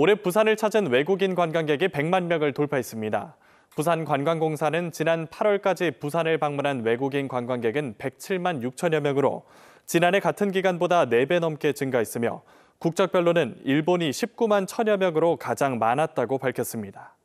올해 부산을 찾은 외국인 관광객이 100만 명을 돌파했습니다. 부산관광공사는 지난 8월까지 부산을 방문한 외국인 관광객은 107만 6천여 명으로 지난해 같은 기간보다 4배 넘게 증가했으며 국적별로는 일본이 19만 천여 명으로 가장 많았다고 밝혔습니다.